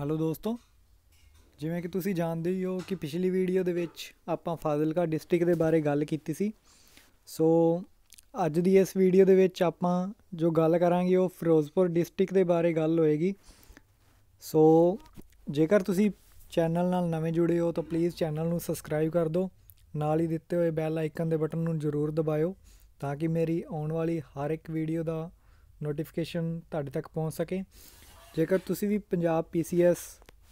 hello ਦੋਸਤੋ ਜਿਵੇਂ ਕਿ ਤੁਸੀਂ ਜਾਣਦੇ ਹੀ ਹੋ ਕਿ ਪਿਛਲੀ ਵੀਡੀਓ ਦੇ ਵਿੱਚ ਆਪਾਂ ਫਾਜ਼ਿਲਕਾ ਡਿਸਟ੍ਰਿਕਟ ਦੇ ਬਾਰੇ ਗੱਲ ਕੀਤੀ ਸੀ ਸੋ ਅੱਜ ਦੀ ਇਸ ਵੀਡੀਓ ਦੇ ਵਿੱਚ ਆਪਾਂ ਜੋ ਗੱਲ ਕਰਾਂਗੇ ਉਹ ਫਿਰੋਜ਼ਪੁਰ ਡਿਸਟ੍ਰਿਕਟ ਦੇ ਬਾਰੇ ਗੱਲ ਹੋਏਗੀ ਸੋ ਜੇਕਰ ਤੁਸੀਂ ਚੈਨਲ ਨਾਲ ਨਵੇਂ ਜੁੜੇ ਹੋ ਤਾਂ ਪਲੀਜ਼ ਚੈਨਲ ਨੂੰ ਸਬਸਕ੍ਰਾਈਬ ਕਰ ਦਿਓ ਨਾਲ ਹੀ ਦਿੱਤੇ ਹੋਏ ਬੈਲ ਆਈਕਨ ਦੇ ਬਟਨ ਨੂੰ ਜ਼ਰੂਰ ਦਬਾਇਓ ਤਾਂ ਕਿ ਮੇਰੀ ਆਉਣ ਵਾਲੀ ਹਰ ਇੱਕ ਵੀਡੀਓ ਦਾ ਨੋਟੀਫਿਕੇਸ਼ਨ ਤੁਹਾਡੇ ਤੱਕ ਪਹੁੰਚ ਸਕੇ ਜੇਕਰ ਤੁਸੀਂ ਵੀ ਪੰਜਾਬ ਪੀਸੀਐਸ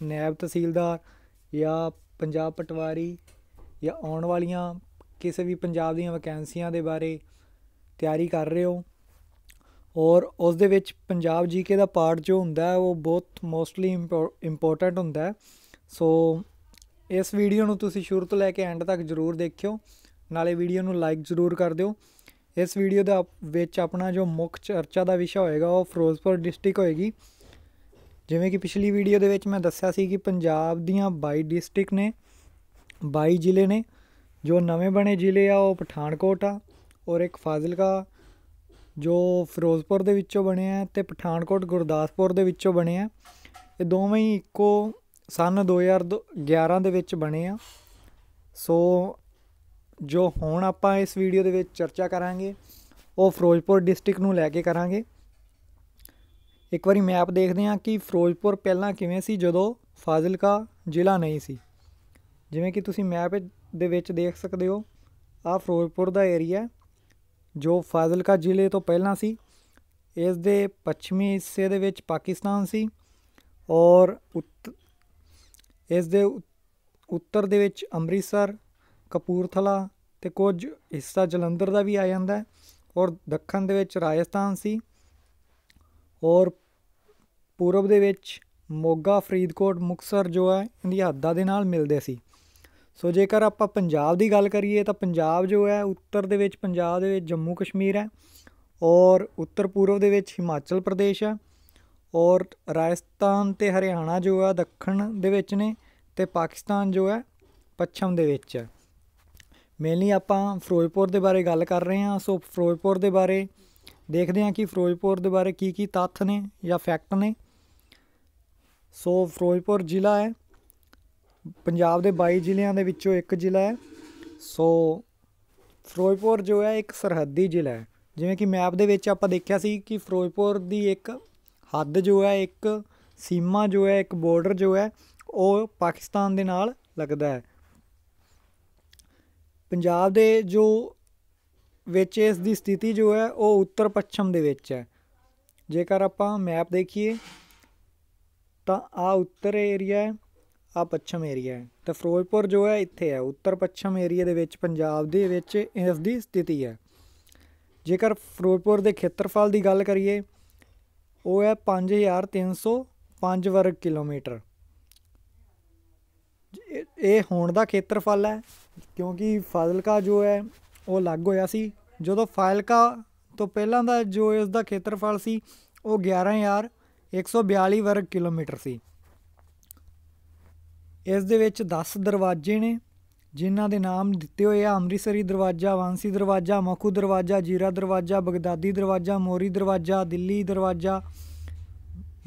ਨੈਬ ਤਹਿਸੀਲਦਾਰ ਜਾਂ ਪੰਜਾਬ ਪਟਵਾਰੀ ਜਾਂ ਆਉਣ ਵਾਲੀਆਂ ਕਿਸੇ ਵੀ ਪੰਜਾਬ ਦੀਆਂ ਵੈਕੈਂਸੀਆਂ ਦੇ ਬਾਰੇ ਤਿਆਰੀ ਕਰ ਰਹੇ ਹੋ ਔਰ ਉਸ ਦੇ ਵਿੱਚ ਪੰਜਾਬ ਜੀਕੇ ਦਾ ਪਾਰਟ ਜੋ ਹੁੰਦਾ ਹੈ ਉਹ ਬਹੁਤ ਮੋਸਟਲੀ ਇੰਪੋਰਟੈਂਟ ਹੁੰਦਾ ਹੈ ਸੋ ਇਸ ਵੀਡੀਓ ਨੂੰ ਤੁਸੀਂ ਸ਼ੁਰੂ ਤੋਂ ਲੈ ਕੇ ਐਂਡ ਤੱਕ ਜ਼ਰੂਰ ਦੇਖਿਓ ਨਾਲੇ ਵੀਡੀਓ ਨੂੰ ਲਾਈਕ ਜ਼ਰੂਰ ਕਰ ਦਿਓ ਇਸ ਵੀਡੀਓ ਦਾ ਵਿੱਚ ਆਪਣਾ ਜੋ ਮੁੱਖ ਚਰਚਾ ਦਾ ਵਿਸ਼ਾ ਹੋਏਗਾ ਉਹ ਫਿਰੋਜ਼ਪੁਰ ਡਿਸਟ੍ਰਿਕਟ ਹੋਏਗੀ ਜਿਵੇਂ ਕਿ ਪਿਛਲੀ ਵੀਡੀਓ ਦੇ ਵਿੱਚ ਮੈਂ ਦੱਸਿਆ ਸੀ ਕਿ ਪੰਜਾਬ ਦੀਆਂ 22 ਡਿਸਟ੍ਰਿਕਟ ਨੇ 22 ਜ਼ਿਲ੍ਹੇ ਨੇ ਜੋ ਨਵੇਂ ਬਣੇ ਜ਼ਿਲ੍ਹੇ ਆ ਉਹ ਪਠਾਨਕੋਟ ਆ ਔਰ ਇੱਕ ਫਾਜ਼ਿਲਕਾ ਜੋ ਫਿਰੋਜ਼ਪੁਰ ਦੇ ਵਿੱਚੋਂ ਬਣਿਆ ਤੇ ਪਠਾਨਕੋਟ ਗੁਰਦਾਸਪੁਰ ਦੇ ਵਿੱਚੋਂ ਬਣਿਆ ਇਹ ਦੋਵੇਂ ਹੀ ਇੱਕੋ ਸਨ 2011 ਦੇ ਵਿੱਚ ਬਣੇ ਆ ਸੋ ਜੋ ਹੁਣ ਆਪਾਂ ਇਸ ਵੀਡੀਓ ਦੇ ਵਿੱਚ ਚਰਚਾ ਕਰਾਂਗੇ ਉਹ ਫਿਰੋਜ਼ਪੁਰ ਡਿਸਟ੍ਰਿਕਟ ਨੂੰ ਲੈ ਕੇ ਕਰਾਂਗੇ ਇੱਕ ਵਾਰੀ ਮੈਪ ਦੇਖਦੇ ਹਾਂ ਕਿ ਫਿਰੋਜ਼ਪੁਰ ਪਹਿਲਾਂ ਕਿਵੇਂ ਸੀ ਜਦੋਂ ਫਾਜ਼ਿਲਕਾ ਜ਼ਿਲ੍ਹਾ ਨਹੀਂ ਸੀ ਜਿਵੇਂ ਕਿ ਤੁਸੀਂ ਮੈਪ ਦੇ ਵਿੱਚ ਦੇਖ ਸਕਦੇ ਹੋ ਆ ਫਿਰੋਜ਼ਪੁਰ ਦਾ ਏਰੀਆ ਜੋ ਫਾਜ਼ਿਲਕਾ ਜ਼ਿਲ੍ਹੇ ਤੋਂ ਪਹਿਲਾਂ ਸੀ ਇਸ ਦੇ ਪੱਛਮੀ ਹਿੱਸੇ ਦੇ ਵਿੱਚ ਪਾਕਿਸਤਾਨ ਸੀ ਔਰ ਇਸ ਦੇ ਉੱਤਰ ਦੇ ਵਿੱਚ ਅੰਮ੍ਰਿਤਸਰ ਕਪੂਰਥਲਾ ਤੇ ਕੁਝ ਹਿੱਸਾ ਜਲੰਧਰ ਦਾ ਵੀ ਆ ਜਾਂਦਾ ਔਰ ਦੱਖਣ ਦੇ ਵਿੱਚ ਰਾਜਸਥਾਨ ਸੀ ਔਰ ਪੂਰਬ ਦੇ ਵਿੱਚ ਮੋਗਾ ਫਰੀਦਕੋਟ ਮੁਕਸਰ ਜੋ ਹੈ ਇਹਦੀ ਹੱਦਾਂ ਦੇ ਨਾਲ ਮਿਲਦੇ ਸੀ ਸੋ ਜੇਕਰ ਆਪਾਂ ਪੰਜਾਬ ਦੀ ਗੱਲ ਕਰੀਏ ਤਾਂ ਪੰਜਾਬ ਜੋ ਹੈ ਉੱਤਰ ਦੇ ਵਿੱਚ ਪੰਜਾਬ ਦੇ ਵਿੱਚ ਜੰਮੂ ਕਸ਼ਮੀਰ ਹੈ ਔਰ ਉੱਤਰ ਪੂਰਬ ਦੇ ਵਿੱਚ ਹਿਮਾਚਲ ਪ੍ਰਦੇਸ਼ ਹੈ ਔਰ ਰਾਜਸਥਾਨ ਤੇ ਹਰਿਆਣਾ ਜੋ ਹੈ ਦੱਖਣ ਦੇ ਵਿੱਚ ਨੇ ਤੇ ਪਾਕਿਸਤਾਨ ਜੋ ਹੈ ਪੱਛਮ ਦੇ ਵਿੱਚ ਹੈ ਮੇਨਲੀ ਆਪਾਂ ਫਿਰੋਜ਼ਪੁਰ ਦੇ ਬਾਰੇ ਗੱਲ ਕਰ ਰਹੇ ਹਾਂ ਸੋ ਫਿਰੋਜ਼ਪੁਰ ਦੇ ਬਾਰੇ ਦੇਖਦੇ ਹਾਂ ਕਿ ਫਿਰੋਜ਼ਪੁਰ ਦੇ ਬਾਰੇ ਕੀ ਕੀ ਤੱਥ ਨੇ ਜਾਂ ਫੈਕਟ ਨੇ ਸੋ ਫਿਰੋਜ਼ਪੁਰ ਜ਼ਿਲ੍ਹਾ ਹੈ ਪੰਜਾਬ ਦੇ 22 ਜ਼ਿਲ੍ਹਿਆਂ ਦੇ ਵਿੱਚੋਂ ਇੱਕ ਜ਼ਿਲ੍ਹਾ ਹੈ ਸੋ ਫਿਰੋਜ਼ਪੁਰ ਜੋ ਹੈ ਇੱਕ ਸਰਹੱਦੀ ਜ਼ਿਲ੍ਹਾ ਹੈ ਜਿਵੇਂ ਕਿ ਮੈਪ ਦੇ ਵਿੱਚ ਆਪਾਂ ਦੇਖਿਆ ਸੀ ਕਿ ਫਿਰੋਜ਼ਪੁਰ ਦੀ ਇੱਕ ਹੱਦ ਜੋ ਹੈ ਇੱਕ ਸੀਮਾ ਜੋ ਹੈ ਇੱਕ ਬਾਰਡਰ ਜੋ ਹੈ ਉਹ ਪਾਕਿਸਤਾਨ ਦੇ ਨਾਲ ਲੱਗਦਾ ਹੈ ਪੰਜਾਬ ਦੇ ਜੋ ਵਿੱਚ ਇਸ ਦੀ ਸਥਿਤੀ ਜੋ ਹੈ ਉਹ ਉੱਤਰ ਪੱਛਮ ਦੇ ਵਿੱਚ ਹੈ ਜੇਕਰ ਆਪਾਂ ਮੈਪ ਦੇਖੀਏ ਤਾਂ ਆ ਉੱਤਰ ਏਰੀਆ ਹੈ ਆ ਪੱਛਮ ਏਰੀਆ ਹੈ ਤਾਂ ਫਿਰੋਜ਼ਪੁਰ ਜੋ ਹੈ ਇੱਥੇ ਹੈ ਉੱਤਰ ਪੱਛਮ ਏਰੀਆ ਦੇ ਵਿੱਚ ਪੰਜਾਬ ਦੇ ਵਿੱਚ ਇਸ ਦੀ ਸਥਿਤੀ ਹੈ ਜੇਕਰ ਫਿਰੋਜ਼ਪੁਰ ਦੇ ਖੇਤਰਫਲ ਦੀ ਗੱਲ ਕਰੀਏ ਉਹ ਹੈ 5305 ਵਰਗ ਕਿਲੋਮੀਟਰ ਇਹ ਹੋਣ ਦਾ ਖੇਤਰਫਲ ਹੈ ਕਿਉਂਕਿ ਫਾਜ਼ਿਲਕਾ ਜੋ ਹੈ ਉਹ ਲੱਗ ਹੋਇਆ ਸੀ ਜਦੋਂ ਫਾਇਲਕਾ ਤੋਂ ਪਹਿਲਾਂ ਦਾ ਜੋ ਇਸ ਦਾ ਖੇਤਰਫਲ ਸੀ ਉਹ 11142 ਵਰਗ ਕਿਲੋਮੀਟਰ ਸੀ ਇਸ ਦੇ ਵਿੱਚ 10 ਦਰਵਾਜ਼ੇ ਨੇ ਜਿਨ੍ਹਾਂ ਦੇ ਨਾਮ ਦਿੱਤੇ ਹੋਏ ਆ ਅੰਮ੍ਰਿਤਸਰੀ ਦਰਵਾਜ਼ਾ ਵਾਂਸੀ ਦਰਵਾਜ਼ਾ ਮਖੂ ਦਰਵਾਜ਼ਾ ਜੀਰਾ ਦਰਵਾਜ਼ਾ ਬਗਦਾਦੀ ਦਰਵਾਜ਼ਾ ਮੋਰੀ ਦਰਵਾਜ਼ਾ ਦਿੱਲੀ ਦਰਵਾਜ਼ਾ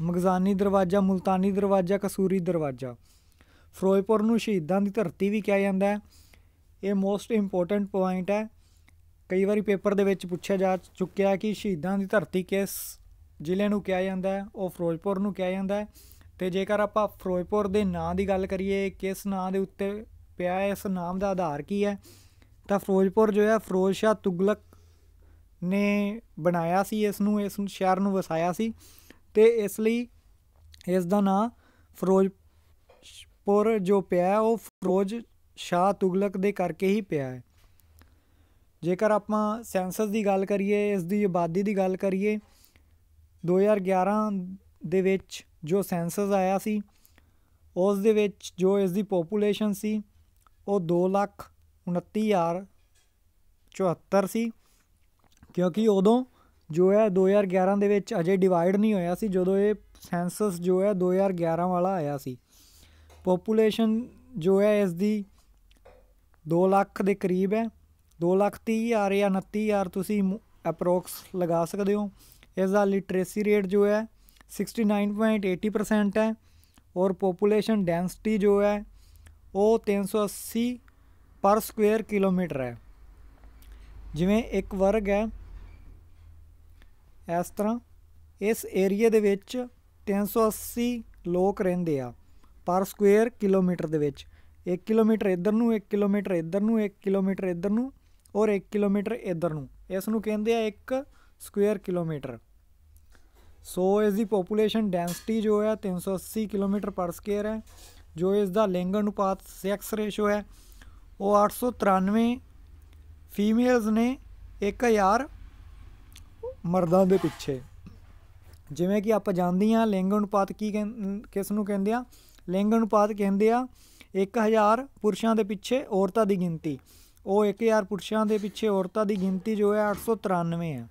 ਮਗਜ਼ਾਨੀ ਦਰਵਾਜ਼ਾ ਮੁਲਤਾਨੀ ਦਰਵਾਜ਼ਾ ਕਸੂਰੀ ਦਰਵਾਜ਼ਾ ਫਿਰੋਜ਼ਪੁਰ ਨੂੰ ਸ਼ਹੀਦਾਂ ਦੀ ਧਰਤੀ ਵੀ ਕਿਹਾ ਜਾਂਦਾ ਹੈ ਇਹ ਮੋਸਟ ਇੰਪੋਰਟੈਂਟ ਪੁਆਇੰਟ ਹੈ ਕਈ ਵਾਰੀ ਪੇਪਰ ਦੇ ਵਿੱਚ ਪੁੱਛਿਆ ਜਾ ਚੁੱਕਿਆ ਕਿ ਸ਼ਹੀਦਾਂ ਦੀ ਧਰਤੀ ਕਿਸ ਜ਼ਿਲ੍ਹੇ ਨੂੰ ਕਿਹਾ ਜਾਂਦਾ ਹੈ ਉਹ ਫਿਰੋਜ਼ਪੁਰ ਨੂੰ ਕਿਹਾ ਜਾਂਦਾ ਹੈ ਤੇ ਜੇਕਰ ਆਪਾਂ ਫਿਰੋਜ਼ਪੁਰ ਦੇ ਨਾਂ ਦੀ ਗੱਲ ਕਰੀਏ ਕਿਸ ਨਾਂ ਦੇ ਉੱਤੇ ਪਿਆ ਹੈ ਇਸ ਨਾਮ ਦਾ ਆਧਾਰ ਕੀ ਹੈ ਤਾਂ ਫਿਰੋਜ਼ਪੁਰ ਜੋ ਹੈ ਫਿਰੋਜ਼ ਸ਼ਾਹ ਤੁਗਲਕ ਨੇ ਬਣਾਇਆ ਸੀ ਇਸ ਨੂੰ ਇਸ ਸ਼ਹਿਰ ਨੂੰ ਵਸਾਇਆ ਸੀ ਤੇ ਇਸ ਲਈ ਇਸ ਦਾ ਨਾਂ ਫਿਰੋਜ਼ਪੁਰ ਜੋ ਪਿਆ ਉਹ ਫਿਰੋਜ਼ ਸ਼ਾਹ ਤੁਗਲਕ ਦੇ ਕਰਕੇ ਹੀ ਪਿਆ ਹੈ ਜੇਕਰ ਆਪਾਂ ਸੈਂਸਸ ਦੀ ਗੱਲ ਕਰੀਏ ਇਸ ਦੀ ਆਬਾਦੀ ਦੀ ਗੱਲ ਕਰੀਏ 2011 ਦੇ ਵਿੱਚ ਜੋ ਸੈਂਸਸ ਆਇਆ ਸੀ ਉਸ ਦੇ ਵਿੱਚ ਜੋ ਇਸ ਦੀ ਪੋਪੂਲੇਸ਼ਨ ਸੀ ਉਹ 2 ਲੱਖ 29074 ਸੀ ਕਿਉਂਕਿ ਉਦੋਂ ਜੋ ਹੈ 2011 ਦੇ ਵਿੱਚ ਅਜੇ ਡਿਵਾਈਡ ਨਹੀਂ ਹੋਇਆ ਸੀ ਜਦੋਂ ਇਹ ਸੈਂਸਸ ਜੋ ਹੈ 2011 ਵਾਲਾ ਆਇਆ ਸੀ ਪੋਪੂਲੇਸ਼ਨ ਜੋ ਹੈ ਇਸ ਦੀ 2 ਲੱਖ ਦੇ ਕਰੀਬ ਹੈ 2 ਲੱਖ 30 ਹਜ਼ਾਰ ਜਾਂ 29 ਹਜ਼ਾਰ ਤੁਸੀਂ ਅਪਰੋਕਸ ਲਗਾ ਸਕਦੇ ਹੋ ਇਸ ਦਾ ਲਿਟਰੇਸੀ ਰੇਟ ਜੋ ਹੈ 69.80% ਹੈ ਔਰ ਪੋਪੂਲੇਸ਼ਨ ਡੈਂਸਿਟੀ ਜੋ ਹੈ ਉਹ 380 ਪਰ ਸਕੁਅਰ ਕਿਲੋਮੀਟਰ ਹੈ ਜਿਵੇਂ ਇੱਕ ਵਰਗ ਹੈ ਇਸ ਤਰ੍ਹਾਂ ਇਸ ਏਰੀਆ ਦੇ ਵਿੱਚ 380 ਲੋਕ ਰਹਿੰਦੇ ਆ ਪਰ ਸਕੁਅਰ ਕਿਲੋਮੀਟਰ ਦੇ ਵਿੱਚ 1 ਕਿਲੋਮੀਟਰ ਇੱਧਰ ਨੂੰ 1 ਕਿਲੋਮੀਟਰ ਇੱਧਰ ਨੂੰ 1 ਕਿਲੋਮੀਟਰ ਇੱਧਰ ਨੂੰ ਔਰ 1 ਕਿਲੋਮੀਟਰ ਇੱਧਰ ਨੂੰ ਇਸ ਨੂੰ ਕਹਿੰਦੇ ਆ 1 ਸਕੁਅਰ ਕਿਲੋਮੀਟਰ ਸੋ ਇਸ ਦੀ ਪੋਪੂਲੇਸ਼ਨ ਡੈਂਸਿਟੀ ਜੋ ਹੈ 380 ਕਿਲੋਮੀਟਰ ਪਰ ਸਕੁਅਰ ਹੈ ਜੋ ਇਸ ਦਾ ਲਿੰਗ ਅਨੁਪਾਤ ਸੈਕਸ ਰੇਸ਼ੋ ਹੈ ਉਹ 893 ਫੀਮੇਲਸ ਨੇ 1000 ਮਰਦਾਂ ਦੇ ਪਿੱਛੇ ਜਿਵੇਂ ਕਿ ਆਪਾਂ ਜਾਣਦੇ ਹਾਂ ਲਿੰਗ ਅਨੁਪਾਤ ਕੀ ਕਿਸ ਨੂੰ ਕਹਿੰਦੇ ਆ ਲਿੰਗ ਅਨੁਪਾਤ ਕਹਿੰਦੇ ਆ 1000 ਪੁਰਸ਼ਾਂ ਦੇ ਪਿੱਛੇ ਔਰਤਾਂ ਦੀ ਗਿਣਤੀ ਉਹ 1000 ਪੁਰਸ਼ਾਂ ਦੇ ਪਿੱਛੇ ਔਰਤਾਂ ਦੀ ਗਿਣਤੀ ਜੋ ਹੈ 893 ਹੈ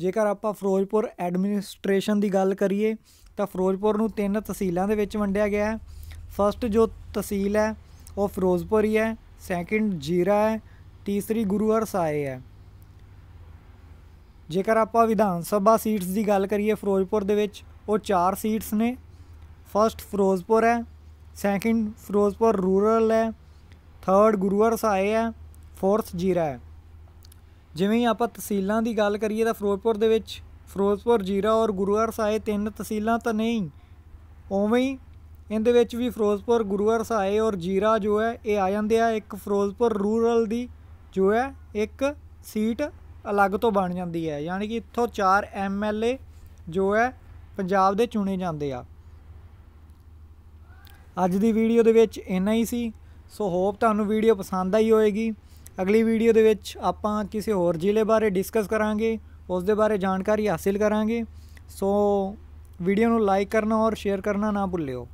ਜੇਕਰ ਆਪਾਂ ਫਿਰੋਜ਼ਪੁਰ ਐਡਮਿਨਿਸਟ੍ਰੇਸ਼ਨ ਦੀ ਗੱਲ ਕਰੀਏ ਤਾਂ ਫਿਰੋਜ਼ਪੁਰ ਨੂੰ ਤਿੰਨ ਤਹਿਸੀਲਾਂ ਦੇ ਵਿੱਚ ਵੰਡਿਆ ਗਿਆ ਹੈ ਫਸਟ ਜੋ ਤਹਿਸੀਲ ਹੈ ਉਹ ਫਿਰੋਜ਼ਪੁਰ ਹੀ ਹੈ ਸੈਕਿੰਡ ਜੀਰਾ ਹੈ ਤੀਸਰੀ ਗੁਰੂ ਹਰਸਾਏ ਹੈ ਜੇਕਰ ਆਪਾਂ ਵਿਧਾਨ ਸਭਾ ਸੀਟਸ ਦੀ ਗੱਲ ਕਰੀਏ ਫਿਰੋਜ਼ਪੁਰ ਦੇ ਵਿੱਚ ਉਹ 4 ਸੀਟਸ ਨੇ ਫਸਟ ਫਿਰੋਜ਼ਪੁਰ ਹੈ ਸੈਕਿੰਡ ਫਿਰੋਜ਼ਪੁਰ ਰੂਰਲ ਹੈ ਥਰਡ ਗੁਰੂਵਰ ਸਾਏ ਹੈ ਫੋਰਥ ਜੀਰਾ ਹੈ ਜਿਵੇਂ ਆਪਾਂ ਤਹਿਸੀਲਾਂ ਦੀ ਗੱਲ ਕਰੀਏ ਤਾਂ ਫਿਰੋਜ਼ਪੁਰ ਦੇ ਵਿੱਚ ਫਿਰੋਜ਼ਪੁਰ ਜੀਰਾ ਔਰ ਗੁਰੂਵਰ ਸਾਏ ਤਿੰਨ ਤਹਿਸੀਲਾਂ ਤਾਂ ਨਹੀਂ ਉਵੇਂ ਹੀ ਇਹਦੇ ਵਿੱਚ ਵੀ ਫਿਰੋਜ਼ਪੁਰ ਗੁਰੂਵਰ ਸਾਏ ਔਰ ਜੀਰਾ ਜੋ ਹੈ ਇਹ ਆ ਜਾਂਦੇ ਆ ਇੱਕ ਫਿਰੋਜ਼ਪੁਰ ਰੂਰਲ ਦੀ ਜੋ ਹੈ ਇੱਕ ਸੀਟ ਅਲੱਗ ਤੋਂ ਬਣ ਜਾਂਦੀ ਹੈ ਯਾਨੀ ਕਿ ਇੱਥੋਂ 4 ਐਮਐਲਏ ਜੋ ਹੈ ਪੰਜਾਬ ਦੇ ਚੁਣੇ ਜਾਂਦੇ ਆ ਅੱਜ ਦੀ ਵੀਡੀਓ ਦੇ ਵਿੱਚ ਇੰਨਾ ਹੀ ਸੀ ਸੋ ਹੋਪ ਤੁਹਾਨੂੰ ਵੀਡੀਓ ਪਸੰਦ ਆਈ ਹੋਵੇਗੀ ਅਗਲੀ ਵੀਡੀਓ ਦੇ ਵਿੱਚ ਆਪਾਂ ਕਿਸੇ ਹੋਰ ਜ਼ਿਲ੍ਹੇ ਬਾਰੇ ਡਿਸਕਸ ਕਰਾਂਗੇ ਉਸ ਦੇ ਬਾਰੇ ਜਾਣਕਾਰੀ ਹਾਸਿਲ ਕਰਾਂਗੇ ਸੋ ਵੀਡੀਓ ਨੂੰ ਲਾਈਕ ਕਰਨਾ ਔਰ ਸ਼ੇਅਰ ਕਰਨਾ ਨਾ ਭੁੱਲਿਓ